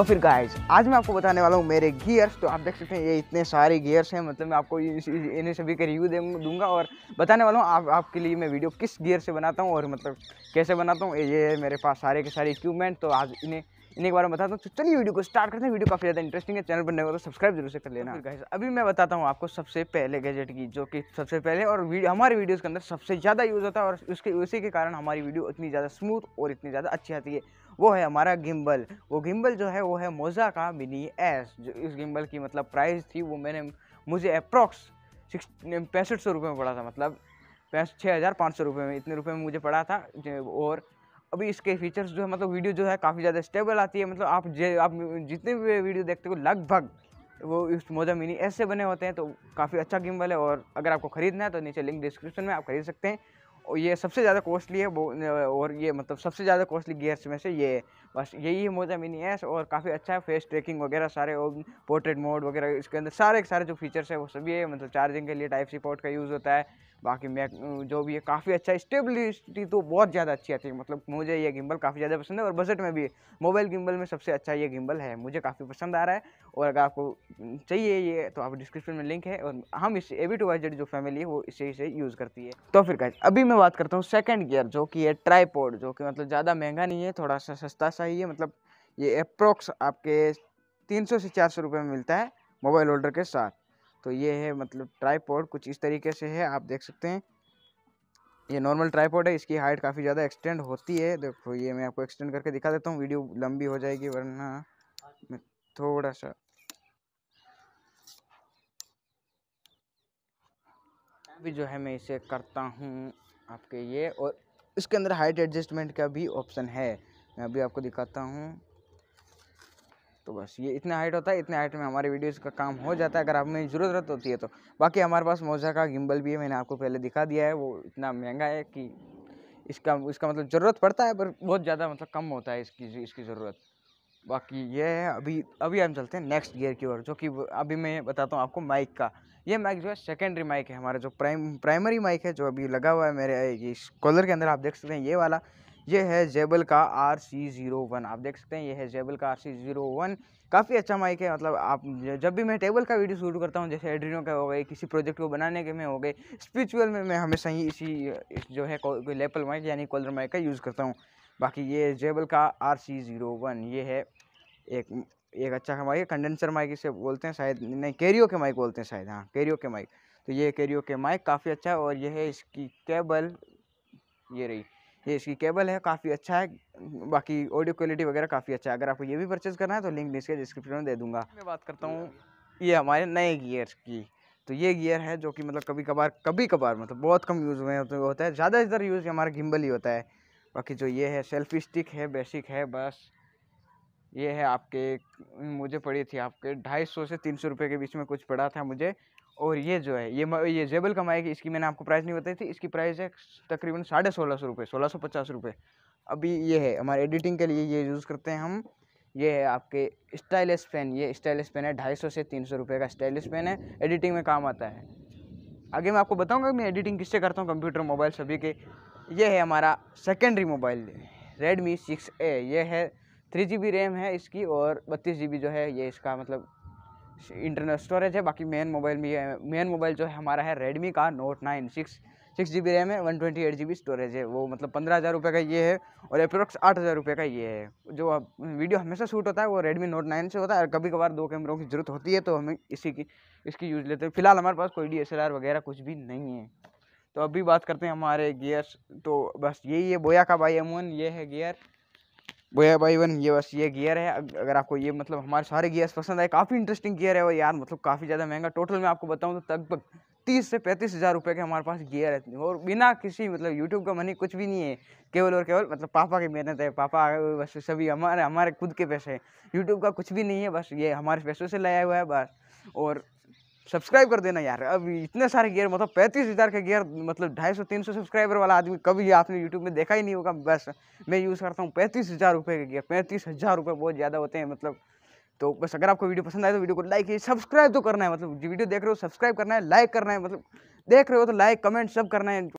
तो फिर गाइज आज मैं आपको बताने वाला हूँ मेरे गियर्स तो आप देख सकते हैं ये इतने सारे गियर्स हैं मतलब मैं आपको इन्हें सभी के रिव्यू दूंगा और बताने वाला हूँ आप आपके लिए मैं वीडियो किस गियर से बनाता हूँ और मतलब कैसे बनाता हूँ ये मेरे पास सारे के सारे इक्विपमेंट तो आज इन्हें इन्हें एक बार बताता हूँ तो चलिए वीडियो को स्टार्ट करते हैं वीडियो काफ़ी ज़्यादा इंटरेस्टिंग है चैनल पर नए हो तो सब्सक्राइब जरूर से कर लेना गाइज तो अभी मैं बताता हूँ आपको सबसे पहले गैजेट की जो कि सबसे पहले और वीडियो हमारे वीडियोज़ के अंदर सबसे ज़्यादा यूज़ होता है और उसके उसी के कारण हमारी वीडियो इतनी ज़्यादा स्मूथ और इतनी ज़्यादा अच्छी आती है वो है हमारा गिम्बल वो गिम्बल जो है वो है मोज़ा का मिनी एस जो इस गिम्बल की मतलब प्राइस थी वो मैंने मुझे अप्रॉक्स सिक्स पैंसठ सौ रुपये में पड़ा था मतलब छः हज़ार पाँच सौ रुपये में इतने रुपये में मुझे पड़ा था और अभी इसके फीचर्स जो है मतलब वीडियो जो है काफ़ी ज़्यादा स्टेबल आती है मतलब आप जे आप जितने भी वीडियो देखते हो लगभग वो इस मोजा मिनी एस से बने होते हैं तो काफ़ी अच्छा गिम्बल है और अगर आपको ख़रीदना है तो नीचे लिंक डिस्क्रिप्शन में आप खरीद सकते हैं ये सबसे ज़्यादा कॉस्टली है और ये मतलब सबसे ज़्यादा कॉस्टली गियर्स में से ये है बस यही है मोजा मिनी एस और काफ़ी अच्छा है फेस ट्रैकिंग वगैरह सारे और पोर्ट्रेट मोड वगैरह इसके अंदर सारे सारे जो फीचर्स है वो सभी है मतलब चार्जिंग के लिए टाइप सी पोर्ट का यूज़ होता है बाकी मैं जो भी है काफ़ी अच्छा स्टेबिलिटी तो बहुत ज़्यादा अच्छी आती है मतलब मुझे ये गिम्बल काफ़ी ज़्यादा पसंद है और बजट में भी मोबाइल गिम्बल में सबसे अच्छा ये गिम्बल है मुझे काफ़ी पसंद आ रहा है और अगर आपको चाहिए ये तो आप डिस्क्रिप्शन में लिंक है और हम इस ए बी टू वाई जो फैमिली है वो इसे इसे यूज़ करती है तो फिर गाइज अभी मैं बात करता हूँ सेकेंड गियर जो कि है ट्राईपोड जो कि मतलब ज़्यादा महंगा नहीं है थोड़ा सा सस्ता सा ही है मतलब ये अप्रोक्स आपके तीन सौ से चार सौ रुपये में मिलता है मोबाइल होल्डर के साथ तो ये है मतलब ट्राईपोर्ड कुछ इस तरीके से है आप देख सकते हैं ये नॉर्मल ट्राईपोर्ड है इसकी हाइट काफ़ी ज़्यादा एक्सटेंड होती है देखो ये मैं आपको एक्सटेंड करके दिखा देता हूँ वीडियो लंबी हो जाएगी वरना मैं थोड़ा सा अभी जो है मैं इसे करता हूँ आपके ये और इसके अंदर हाइट एडजस्टमेंट का भी ऑप्शन है मैं अभी आपको दिखाता हूँ तो बस ये इतना हाइट होता है इतने हाइट में हमारे वीडियोस का काम हो जाता है अगर आप में ज़रूरत होती है तो बाकी हमारे पास मोजा का गिम्बल भी है मैंने आपको पहले दिखा दिया है वो इतना महंगा है कि इसका इसका मतलब ज़रूरत पड़ता है पर बहुत ज़्यादा मतलब कम होता है इसकी इसकी ज़रूरत बाकी ये है अभी अभी हम चलते हैं नेक्स्ट गियर की ओर जो कि अभी मैं बताता हूँ आपको माइक का ये माइक जो है सेकेंडरी माइक है हमारा जो प्राइम प्राइमरी माइक है जो अभी लगा हुआ है मेरे इस कॉलर के अंदर आप देख सकते हैं ये वाला ये है जेबल का आर सी ज़ीरो वन आप देख सकते हैं ये है जेबल का आर सी ज़ीरो वन काफ़ी अच्छा माइक है मतलब आप जब भी मैं टेबल का वीडियो शूट करता हूँ जैसे एड्रीनो का हो गए किसी प्रोजेक्ट को बनाने के में हो गए स्पिरिचुअल में मैं हमेशा ही इसी जो है कोई लेपल माइक यानी कॉलर माइक का यूज़ करता हूँ बाकी ये जेबल का आर सी ज़ीरो वन ये है एक एक अच्छा माइक है कंडेंसर माइक इसे बोलते हैं शायद नहीं कैरियो के माइक बोलते हैं शायद हाँ कैरियो के माइक तो ये कैरियो के माइक काफ़ी अच्छा है और यह है इसकी केबल ये रही ये इसकी केबल है काफ़ी अच्छा है बाकी ऑडियो क्वालिटी वगैरह काफ़ी अच्छा है अगर आपको ये भी परचेज़ करना है तो लिंक इसके डिस्क्रिप्शन में दे दूँगा मैं बात करता तो हूँ ये हमारे नए गियर की तो ये गियर है जो कि मतलब कभी कभार कभी कभार मतलब बहुत कम यूज़ में होता है ज़्यादा इधर यूज़ हमारा गिम्बल ही होता है बाकी जो ये है सेल्फी स्टिक है बेसिक है बस ये है आपके मुझे पड़ी थी आपके ढाई सौ से तीन सौ रुपये के बीच में कुछ पड़ा था मुझे और ये जो है ये ये जेबल कमाई की इसकी मैंने आपको प्राइस नहीं बताई थी इसकी प्राइस है तकरीबन साढ़े सोलह सौ रुपये सोलह सौ पचास रुपये अभी ये है हमारे एडिटिंग के लिए ये यूज़ करते हैं हम ये है आपके स्टाइलिश पेन ये स्टाइलिश पेन है ढाई सौ से तीन सौ रुपये का स्टाइलिश पेन है एडिटिंग में काम आता है आगे मैं आपको बताऊँगा मैं एडिटिंग किससे करता हूँ कंप्यूटर मोबाइल सभी के ये है हमारा secondary mobile Redmi six A ये है थ्री जी बी रैम है इसकी और बत्तीस जी बी जो है ये इसका मतलब इंटरनल स्टोरेज है बाकी मेन मोबाइल में मेन मोबाइल जो है हमारा है रेडमी का note nine six six G B RAM है one twenty eight G B storage है वो मतलब पंद्रह हज़ार रुपये का ये है और अप्रोक्स आठ हज़ार रुपये का ये है जो वीडियो हमेशा शूट होता है वो रेडमी नोट नाइन से होता है और कभी कभार दो कैमरों की ज़रूरत होती है तो हमें इसी की इसकी यूज़ लेते हैं फिलहाल हमारे पास कोई डी एस एल आर वगैरह कुछ भी नहीं है तो अभी बात करते हैं हमारे गियर्स तो बस यही है बोया का बाई एमोन ये है गियर भैया भाई वन ये बस ये गियर है अगर आपको ये मतलब हमारे सारे गियर्स पसंद आए काफ़ी इंटरेस्टिंग गियर है वो यार मतलब काफ़ी ज़्यादा महंगा टोटल मैं आपको बताऊँ तो लगभग तीस से पैंतीस हज़ार रुपये के हमारे पास गियर है और बिना किसी मतलब यूट्यूब का मनी कुछ भी नहीं है केवल और केवल मतलब पापा की मेहनत है पापा बस सभी हमारे हमारे खुद के पैसे हैं यूट्यूब का कुछ भी नहीं है बस ये हमारे पैसों से लाया हुआ है बस और सब्सक्राइब कर देना यार अब इतने सारे गियर मतलब पैंतीस हज़ार के गियर मतलब ढाई सौ तीन सौ सब्सक्राइबर वाला आदमी कभी आपने यूट्यूब में देखा ही नहीं होगा बस मैं यूज़ करता हूँ पैंतीस हज़ार रुपये के गियर पैंतीस हज़ार रुपये बहुत ज़्यादा होते हैं मतलब तो बस अगर आपको वीडियो पसंद आए तो वीडियो को लाइक कीजिए सब्सक्राइब तो करना है मतलब वीडियो देख रहे हो सब्सक्राइब करना है लाइक करना है मतलब देख रहे हो तो लाइक कमेंट सब करना है